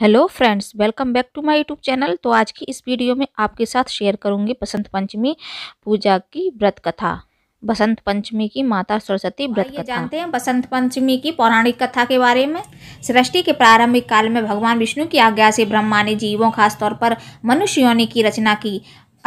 hello friends welcome back to my YouTube channel तो आज की इस वीडियो में आपके साथ शेयर करूंगी बसंत पंचमी पूजा की व्रत कथा बसंत पंचमी की माता सरस्वती हाँ, व्रत कथा जानते हैं बसंत पंचमी की पौराणिक कथा के बारे में सृष्टि के प्रारंभिक काल में भगवान विष्णु की आज्ञा से ब्रह्मा ने जीवों खासतौर पर मनुष्यों की रचना की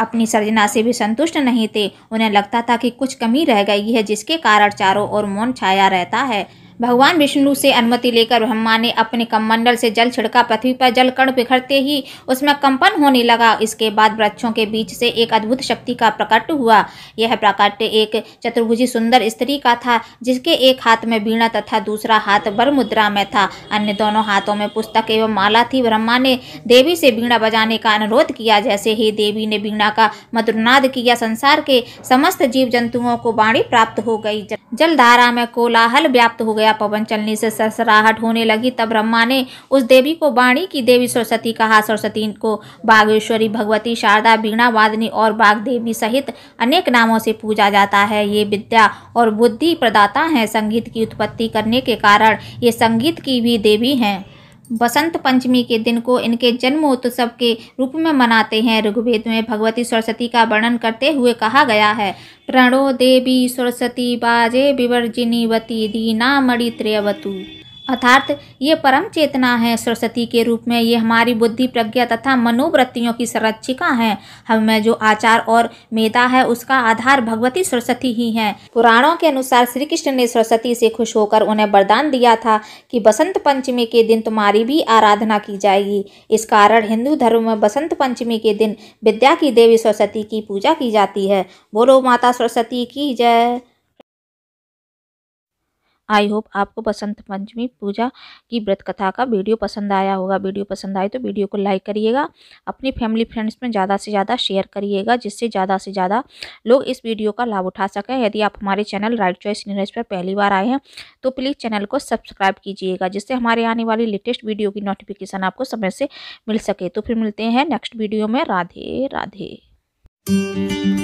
अपनी सर्जना से भी संतुष्ट नहीं थे उन्हें लगता था कि कुछ कमी रह गई है जिसके कारण चारों ओर मौन छाया रहता है भगवान विष्णु से अनुमति लेकर ब्रह्मा ने अपने कमंडल से जल छिड़का पृथ्वी पर जल कण बिखरते ही उसमें कंपन होने लगा इसके बाद वृक्षों के बीच से एक अद्भुत शक्ति का प्रकट हुआ यह प्रकट एक चतुर्भुजी सुंदर स्त्री का था जिसके एक हाथ में वीणा तथा दूसरा हाथ बर मुद्रा में था अन्य दोनों हाथों में पुस्तक एवं माला थी ब्रह्मा ने देवी से वीणा बजाने का अनुरोध किया जैसे ही देवी ने वीणा का मधुरनाद किया संसार के समस्त जीव जंतुओं को वाणी प्राप्त हो गई जलधारा में कोलाहल व्याप्त हो गया पवन चलने से सरसराहट होने लगी तब ब्रह्मा ने उस देवी को वाणी की देवी सरस्वती कहा सरस्वती को बागेश्वरी भगवती शारदा बीणा वादनी और बाघ देवी सहित अनेक नामों से पूजा जाता है ये विद्या और बुद्धि प्रदाता हैं संगीत की उत्पत्ति करने के कारण ये संगीत की भी देवी हैं बसंत पंचमी के दिन को इनके जन्मोत्सव के रूप में मनाते हैं ऋग्वेद में भगवती सरस्वती का वर्णन करते हुए कहा गया है प्रणो देवी सरस्वती बाजे विवर्जिनी वती दीना मणि त्रियवतु अर्थात ये परम चेतना है सरस्वती के रूप में ये हमारी बुद्धि प्रज्ञा तथा मनोवृत्तियों की संरक्षिका है हमें जो आचार और मेधा है उसका आधार भगवती सरस्वती ही है पुराणों के अनुसार श्री कृष्ण ने सरस्वती से खुश होकर उन्हें वरदान दिया था कि बसंत पंचमी के दिन तुम्हारी भी आराधना की जाएगी इस कारण हिंदू धर्म में बसंत पंचमी के दिन विद्या की देवी सरस्वती की पूजा की जाती है बोलो माता सरस्वती की जय आई होप आपको बसंत पंचमी पूजा की व्रत कथा का वीडियो पसंद आया होगा वीडियो पसंद आए तो वीडियो को लाइक करिएगा अपनी फैमिली फ्रेंड्स में ज़्यादा से ज़्यादा शेयर करिएगा जिससे ज़्यादा से ज़्यादा लोग इस वीडियो का लाभ उठा सकें यदि आप हमारे चैनल राइट चॉइस न्यूज पर पहली बार आए हैं तो प्लीज़ चैनल को सब्सक्राइब कीजिएगा जिससे हमारे आने वाली लेटेस्ट वीडियो की नोटिफिकेशन आपको समय से मिल सके तो फिर मिलते हैं नेक्स्ट वीडियो में राधे राधे